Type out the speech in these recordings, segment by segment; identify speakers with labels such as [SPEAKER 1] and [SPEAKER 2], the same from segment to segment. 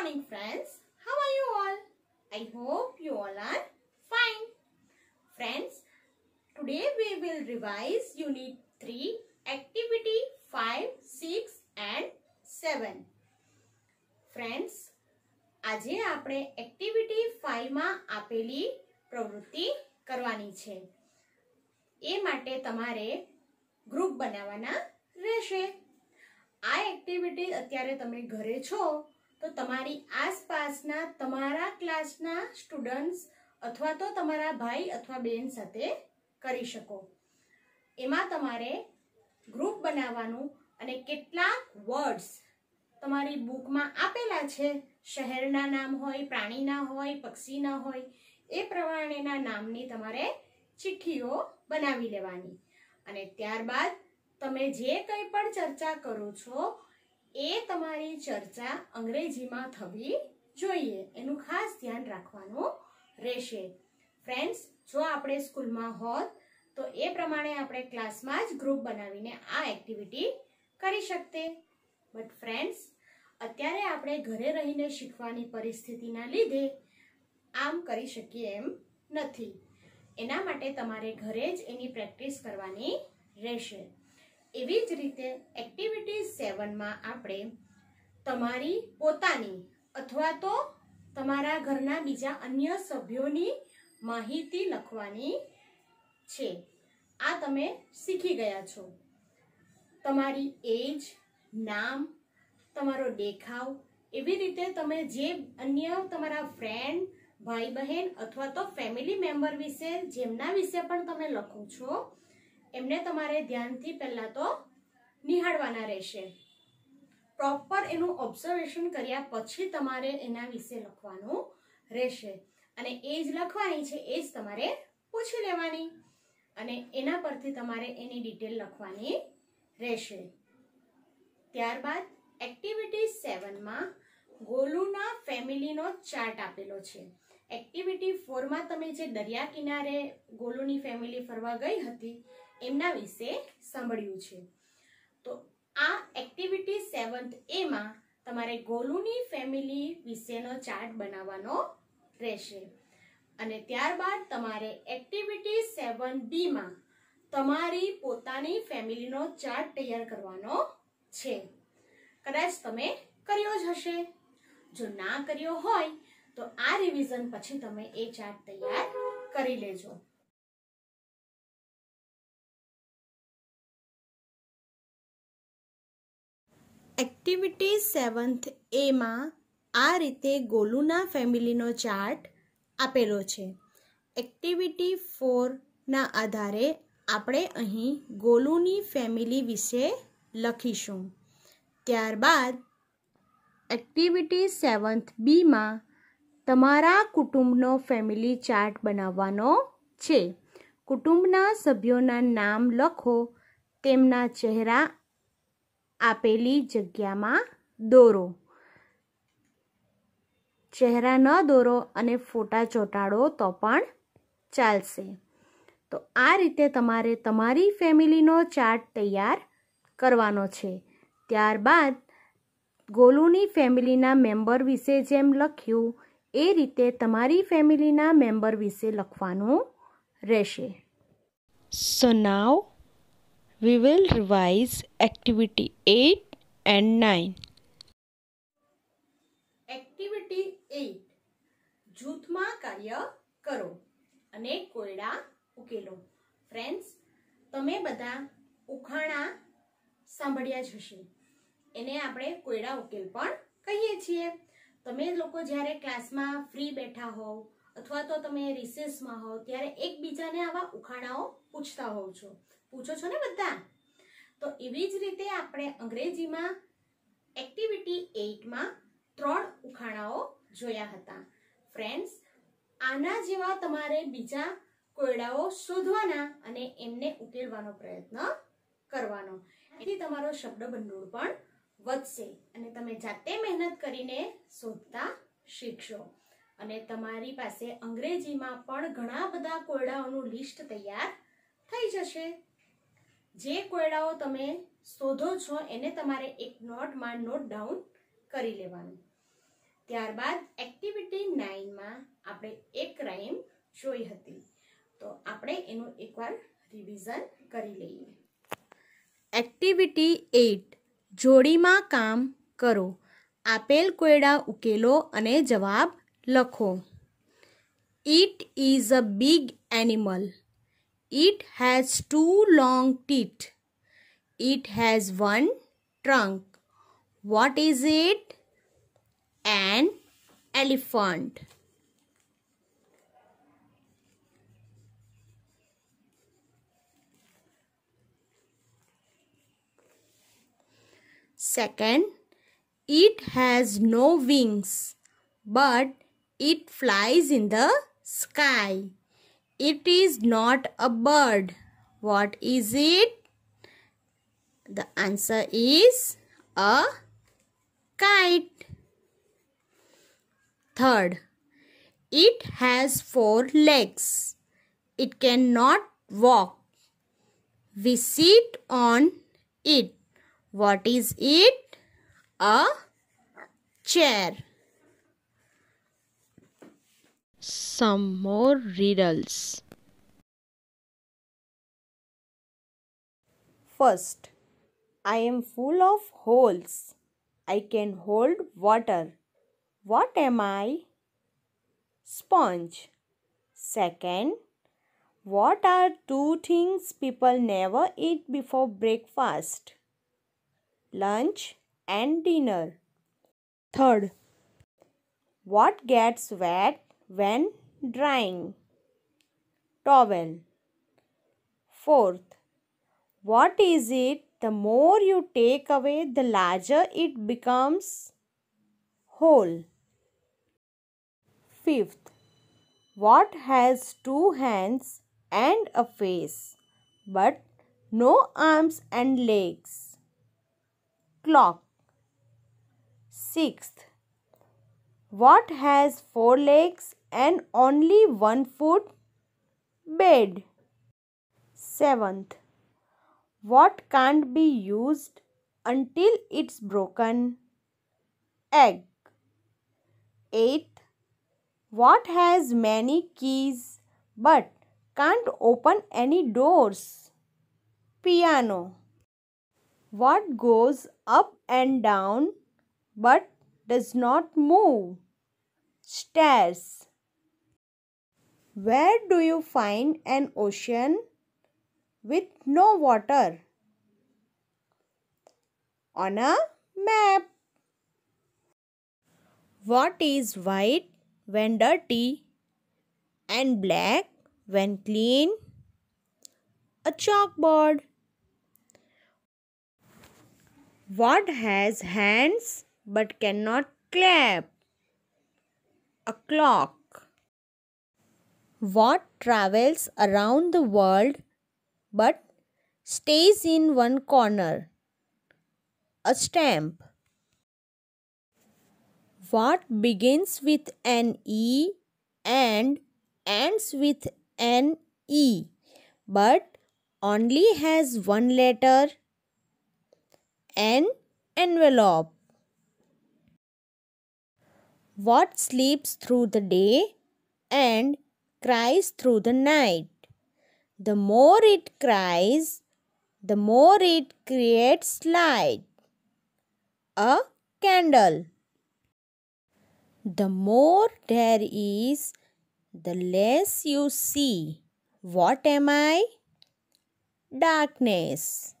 [SPEAKER 1] morning friends. How are you all? I hope you all are fine. Friends, today we will revise unit 3 activity 5, 6 and 7. Friends આજે આપણે activity ફાઇવમાં આપેલી પ્રવૃત્તિ કરવાની છે એ માટે તમારે ગ્રુપ બનાવવાના રહેશે આ એક્ટિવિટી અત્યારે તમે ઘરે છો તો તમારી આસપાસના તમારા ક્લાસના સ્ટુડન્ટ્સ અથવા તો તમારા ભાઈ અથવા બહેન સાથે કરી શકો એમાં તમારે ગ્રુપ બનાવવાનું અને કેટલાક વર્ડ્સ તમારી બુકમાં આપેલા છે શહેરના નામ હોય પ્રાણીના હોય પક્ષીના હોય એ પ્રમાણેના નામની તમારે ચિઠ્ઠીઓ બનાવી લેવાની અને ત્યારબાદ તમે જે કંઈ પણ ચર્ચા કરો છો એ તમારી ચર્ચા અંગ્રેજીમાં થવી જોઈએ એનું ખાસ ધ્યાન રાખવાનું રહેશે ફ્રેન્ડ્સ જો આપણે સ્કૂલમાં હોત તો એ પ્રમાણે આપણે ક્લાસમાં જ ગ્રુપ બનાવીને આ એક્ટિવિટી કરી શકતે બટ ફ્રેન્ડ્સ અત્યારે આપણે ઘરે રહીને શીખવાની પરિસ્થિતિના લીધે આમ કરી શકીએ એમ નથી એના માટે તમારે ઘરે જ એની પ્રેક્ટિસ કરવાની રહેશે એવી જ રીતે એક્ટિવિટી સેવનમાં આપણે તમારી પોતાની અથવા તો તમારા ઘરના બીજા અન્ય સભ્યોની માહિતી લખવાની છે આ તમે શીખી ગયા છો તમારી એજ નામ તમારો દેખાવ એવી રીતે તમે જે અન્ય તમારા ફ્રેન્ડ ભાઈ બહેન અથવા તો ફેમિલી મેમ્બર વિશે જેમના વિશે પણ તમે લખો છો એમને તમારે ધ્યાનથી પહેલાં તો નિહાળવાના રહેશે પ્રોપર એનું ઓબ્ઝર્વેશન કર્યા પછી તમારે એના વિશે લખવાનું રહેશે અને એ જ લખવાની છે એ જ તમારે પૂછી લેવાની અને એના પરથી તમારે એની ડિટેલ લખવાની રહેશે ત્યારબાદ એક્ટિવિટી સેવનમાં ગોલુના ફેમિલીનો ચાર્ટ આપેલો છે એક્ટિવિટી ફોરમાં તમે જે દરિયા કિનારે ગોલુની ફેમિલી ફરવા ગઈ હતી એમના વિશે સાંભળ્યું છે તો આ એક્ટિવિટી સેવન્થ એમાં તમારે ગોલુની ફેમિલી વિશેનો ચાર્ટ બનાવવાનો રહેશે અને ત્યારબાદ તમારે એક્ટિવિટી સેવન બીમાં તમારી પોતાની ફેમિલીનો ચાર્ટ તૈયાર કરવાનો છે કદાચ તમે કર્યો જ હશે જો ના કર્યો હોય તો આ રિવિઝન પછી તમે એ ચાર્ટ તૈયાર કરી લેજો એક્ટિવિટી સેવન્થ એમાં આ રીતે ગોલુના ફેમિલીનો ચાર્ટ આપેલો છે એક્ટિવિટી ફોરના આધારે આપણે અહીં ગોલુની ફેમિલી વિશે લખીશું ત્યારબાદ એક્ટિવિટી સેવન્થ બીમાં તમારા કુટુંબનો ફેમિલી ચાર્ટ બનાવવાનો છે કુટુંબના સભ્યોના નામ લખો તેમના ચહેરા આપેલી જગ્યામાં દોરો ચહેરા ન દોરો અને ફોટા ચોંટાડો તો પણ ચાલશે તો આ રીતે તમારે તમારી ફેમિલીનો ચાર્ટ તૈયાર કરવાનો છે ત્યારબાદ ગોલુની ફેમિલીના મેમ્બર વિશે જેમ લખ્યું એ રીતે તમારી ફેમિલીના મેમ્બર વિશે લખવાનું રહેશે so now we will revise activity 8 and 9. Activity 8 જૂથમાં કાર્ય કરો અને કોયડા ઉકેલો ફ્રેન્ડ્સ તમે બધા ઉખાણા સાંભળ્યા જ હશે એને આપણે કોયડા ઉકેલ પણ કહીએ છીએ તમે લોકો જ્યારે ક્લાસમાં ફ્રી બેઠા હોવ અથવા તો તમે રિસેસમાં હોવ ત્યારે એકબીજાને આવા ઉખાણાઓ પૂછતા હોવ છો પૂછો છો ને બધા તો એવી જ રીતે આપણે અંગ્રેજીમાં એક્ટિવિટી એઇટમાં ત્રણ ઉખાણાઓ જોયા હતા ફ્રેન્ડ્સ આના જેવા તમારે બીજા કોયડાઓ શોધવાના અને એમને ઉકેલવાનો પ્રયત્ન કરવાનો એથી તમારો શબ્દ ભંડોળ પણ વધશે અને તમે જાતે મહેનત કરીને શોધતા શીખશો અને તમારી પાસે અંગ્રેજીમાં પણ ઘણા બધા કોયડાઓનું લિસ્ટ તૈયાર થઈ જશે જે કોયડાઓ તમે શોધો છો એને તમારે એક નોટમાં નોટ ડાઉન કરી લેવાનું ત્યારબાદ એક્ટિવિટી નાઇનમાં આપણે એક રાઇમ જોઈ હતી તો આપણે એનું એકવાર રિવિઝન કરી લઈએ એક્ટિવિટી એઇટ જોડીમાં કામ કરો આપેલ કોયડા ઉકેલો અને જવાબ લખો it is a big animal It has two long teeth. It has one trunk. What is it? An elephant. Second, it has no wings, but it flies in the sky. It is not a bird. What is it? The answer is a kite. Third, it has four legs. It cannot walk. We sit on it. What is it? A chair some more riddles. First, I am full of holes. I can hold water. What am I? Sponge. Second, what are two things people never eat before breakfast? Lunch and dinner. Third, what gets wet when drying. Towel. Fourth, what is it? The more you take away, the larger it becomes whole. Fifth, what has two hands and a face but no arms and legs? Clock. Sixth, what has four legs and only one foot bed. Seventh, what can't be used until it's broken? Egg. Eighth, what has many keys but can't open any doors? Piano. What goes up and down but does not move? Stairs. Where do you find an ocean with no water? On a map. What is white when dirty and black when clean? A chalkboard. What has hands but cannot clap? A clock what travels around the world but stays in one corner? A stamp. What begins with an E and ends with an E but only has one letter? An envelope. What sleeps through the day and cries through the night. The more it cries, the more it creates light. A candle. The more there is, the less you see. What am I? Darkness.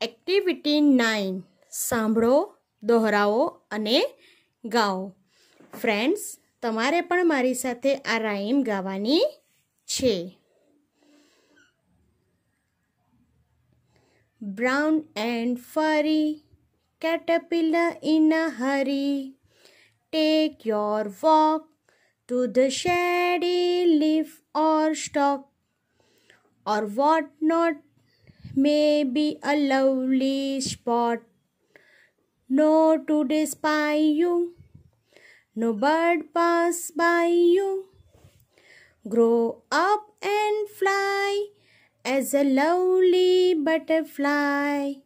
[SPEAKER 1] Activity nine. Sambro, Dohrao, Ane, Gao. Friends. તમારે પણ મારી સાથે આ rhyme ગાવાની છે brown and furry caterpillar in a hurry take your walk to the shady leaf or stalk or what not may be a lovely spot no today spy you no bird pass by you. Grow up and fly as a lovely butterfly.